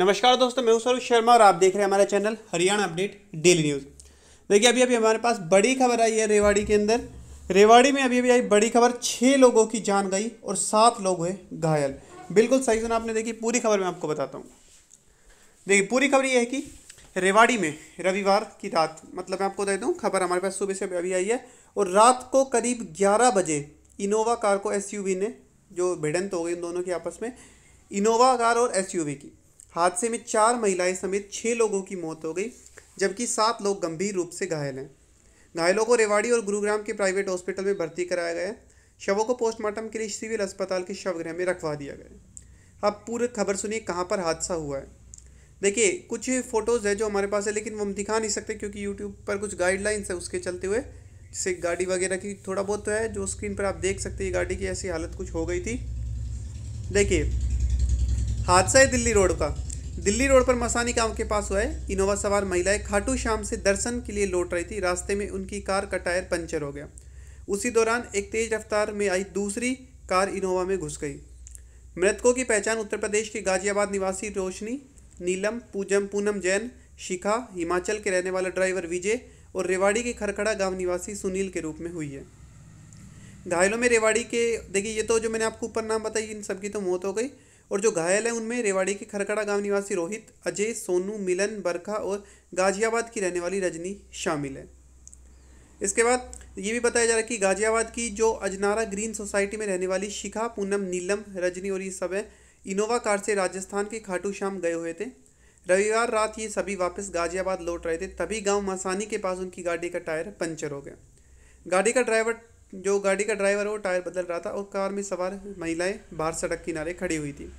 नमस्कार दोस्तों मैं हूं शर्मा और आप देख रहे हैं हमारा channel Haryana update daily news देखिए अभी अभी हमारे पास बड़ी खबर आई है रेवाड़ी के अंदर रेवाड़ी में अभी अभी आई बड़ी खबर छः लोगों की जान गई और सात लोग हुए घायल बिल्कुल सही सुना आपने देखी पूरी खबर मैं आपको बताता हूँ देखिए पूरी खबर ये है कि रेवाड़ी में रविवार की रात मतलब मैं आपको बता दूँ खबर हमारे पास सुबह से अभी आई है और रात को करीब ग्यारह बजे इनोवा कार को एस ने जो भिड़ंत हो गई इन दोनों की आपस में इनोवा कार और एस की हादसे में चार महिलाएं समेत छः लोगों की मौत हो गई जबकि सात लोग गंभीर रूप से घायल हैं घायलों को रेवाड़ी और गुरुग्राम के प्राइवेट हॉस्पिटल में भर्ती कराया गया है शवों को पोस्टमार्टम के लिए सिविल अस्पताल के शवगृह में रखवा दिया गया अब पूरी खबर सुनिए कहाँ पर हादसा हुआ है देखिए कुछ फ़ोटोज़ है जो हमारे पास है लेकिन वो हम दिखा नहीं सकते क्योंकि यूट्यूब पर कुछ गाइडलाइंस है उसके चलते हुए जैसे गाड़ी वगैरह की थोड़ा बहुत तो है जो स्क्रीन पर आप देख सकते हैं गाड़ी की ऐसी हालत कुछ हो गई थी देखिए हादसा है दिल्ली रोड का दिल्ली रोड पर मसानी गांव के पास हुआ है इनोवा सवार महिलाएं खाटू शाम से दर्शन के लिए लौट रही थी रास्ते में उनकी कार का टायर पंचर हो गया उसी दौरान एक तेज रफ्तार में आई दूसरी कार इनोवा में घुस गई मृतकों की पहचान उत्तर प्रदेश के गाजियाबाद निवासी रोशनी नीलम पूजम पूनम जैन शिखा हिमाचल के रहने वाला ड्राइवर विजय और रेवाड़ी के खरखड़ा गांव निवासी सुनील के रूप में हुई है घायलों में रेवाड़ी के देखिए ये तो जो मैंने आपको ऊपर नाम बताई इन सबकी तो मौत हो गई और जो घायल है उनमें रेवाड़ी के खरकड़ा गांव निवासी रोहित अजय सोनू मिलन बरखा और गाजियाबाद की रहने वाली रजनी शामिल है इसके बाद ये भी बताया जा रहा है कि गाजियाबाद की जो अजनारा ग्रीन सोसाइटी में रहने वाली शिखा पूनम नीलम रजनी और ये सब है इनोवा कार से राजस्थान के खाटू श्याम गए हुए थे रविवार रात ये सभी वापस गाजियाबाद लौट रहे थे तभी गांव मसानी के पास उनकी गाड़ी का टायर पंचर हो गया गाड़ी का ड्राइवर जो गाड़ी का ड्राइवर है वो टायर बदल रहा था और कार में सवार महिलाएं बाहर सड़क किनारे खड़ी हुई थी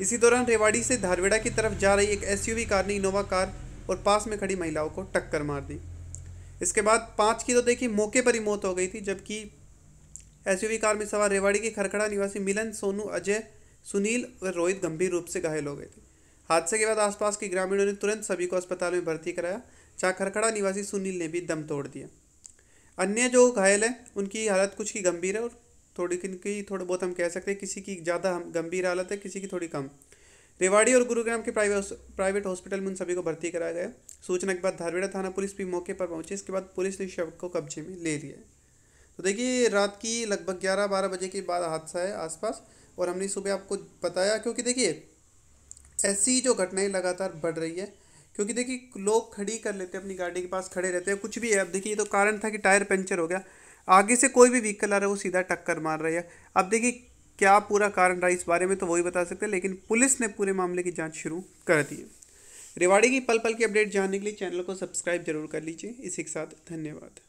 इसी दौरान रेवाड़ी से धारवेड़ा की तरफ जा रही एक एसयूवी कार ने इनोवा कार और पास में खड़ी महिलाओं को टक्कर मार दी इसके बाद पाँच की तो देखी मौके पर ही मौत हो गई थी जबकि एसयूवी कार में सवार रेवाड़ी के खरखड़ा निवासी मिलन सोनू अजय सुनील और रोहित गंभीर रूप से घायल हो गए थे हादसे के बाद आसपास के ग्रामीणों ने तुरंत सभी को अस्पताल में भर्ती कराया जहाँ खरखड़ा निवासी सुनील ने भी दम तोड़ दिया अन्य जो घायल हैं उनकी हालत कुछ की गंभीर है और थोड़ी की थोड़ा बहुत हम कह सकते हैं किसी की ज़्यादा हम गंभीर हालत है किसी की थोड़ी कम रेवाड़ी और गुरुग्राम के प्राइवेट प्राइवेट हॉस्पिटल में उन सभी को भर्ती कराया गया सूचना के बाद धारवेड़ा थाना पुलिस भी मौके पर पहुंची इसके बाद पुलिस ने शव को कब्जे में ले लिया तो देखिए रात की लगभग ग्यारह बारह बजे के बाद हादसा है आसपास और हमने सुबह आपको बताया क्योंकि देखिए ऐसी जो घटनाएं लगातार बढ़ रही है क्योंकि देखिए लोग खड़ी कर लेते हैं अपनी गाड़ी के पास खड़े रहते हैं कुछ भी है अब देखिए ये तो कारण था कि टायर पंचर हो गया आगे से कोई भी व्हीकल आ रहा है वो सीधा टक्कर मार रहा है अब देखिए क्या पूरा कारण रहा इस बारे में तो वही बता सकते हैं लेकिन पुलिस ने पूरे मामले की जाँच शुरू कर दी है रेवाड़ी की पल पल की अपडेट जानने के लिए चैनल को सब्सक्राइब जरूर कर लीजिए इसी के साथ धन्यवाद